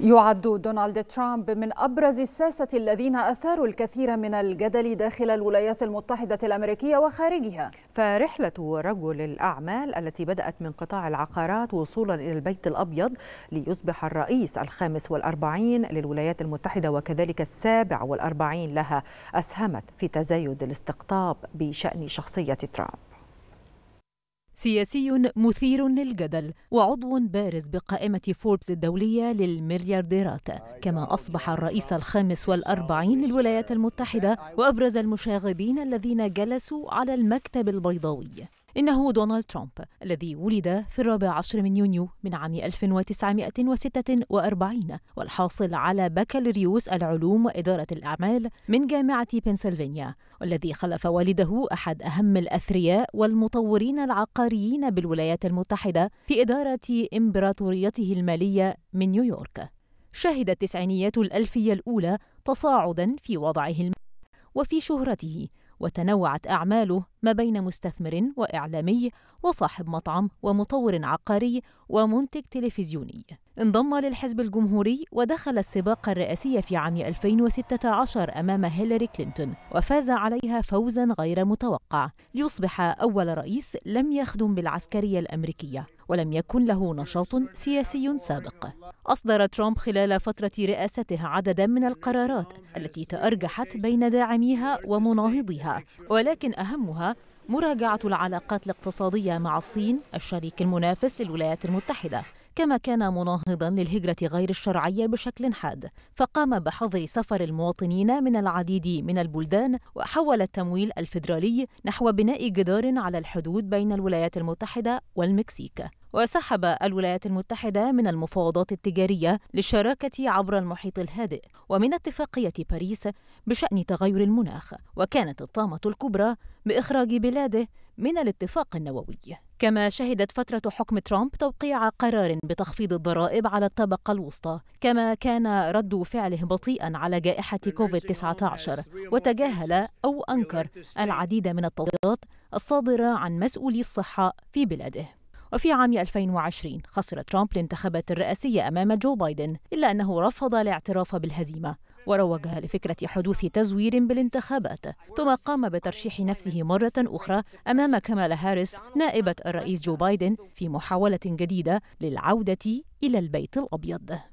يعد دونالد ترامب من أبرز الساسة الذين أثاروا الكثير من الجدل داخل الولايات المتحدة الأمريكية وخارجها فرحلة رجل الأعمال التي بدأت من قطاع العقارات وصولا إلى البيت الأبيض ليصبح الرئيس الخامس والأربعين للولايات المتحدة وكذلك السابع والأربعين لها أسهمت في تزايد الاستقطاب بشأن شخصية ترامب سياسي مثير للجدل وعضو بارز بقائمة فوربس الدولية للمليارديرات كما أصبح الرئيس الخامس والأربعين للولايات المتحدة وأبرز المشاغبين الذين جلسوا على المكتب البيضاوي إنه دونالد ترامب الذي ولد في الرابع عشر من يونيو من عام 1946 والحاصل على بكالوريوس العلوم وإدارة الأعمال من جامعة بنسلفانيا والذي خلف والده أحد أهم الأثرياء والمطورين العقاريين بالولايات المتحدة في إدارة إمبراطوريته المالية من نيويورك شهدت تسعينيات الألفية الأولى تصاعدا في وضعه وفي شهرته وتنوعت أعماله ما بين مستثمر وإعلامي وصاحب مطعم ومطور عقاري ومنتج تلفزيوني انضم للحزب الجمهوري ودخل السباق الرئاسي في عام 2016 أمام هيلاري كلينتون وفاز عليها فوزا غير متوقع ليصبح أول رئيس لم يخدم بالعسكرية الأمريكية ولم يكن له نشاط سياسي سابق أصدر ترامب خلال فترة رئاسته عددا من القرارات التي تأرجحت بين داعميها ومناهضيها ولكن أهمها مراجعة العلاقات الاقتصادية مع الصين الشريك المنافس للولايات المتحدة كما كان مناهضا للهجرة غير الشرعية بشكل حاد فقام بحظر سفر المواطنين من العديد من البلدان وحول التمويل الفيدرالي نحو بناء جدار على الحدود بين الولايات المتحدة والمكسيك وسحب الولايات المتحدة من المفاوضات التجارية للشراكة عبر المحيط الهادئ ومن اتفاقية باريس بشأن تغير المناخ وكانت الطامة الكبرى بإخراج بلاده من الاتفاق النووي كما شهدت فترة حكم ترامب توقيع قرار بتخفيض الضرائب على الطبقة الوسطى، كما كان رد فعله بطيئا على جائحة كوفيد-19 وتجاهل أو أنكر العديد من التوقيعات الصادرة عن مسؤولي الصحة في بلاده. وفي عام 2020 خسر ترامب الانتخابات الرئاسية أمام جو بايدن إلا أنه رفض الاعتراف بالهزيمة وروجها لفكرة حدوث تزوير بالانتخابات ثم قام بترشيح نفسه مرة أخرى أمام كمال هاريس نائبة الرئيس جو بايدن في محاولة جديدة للعودة إلى البيت الأبيض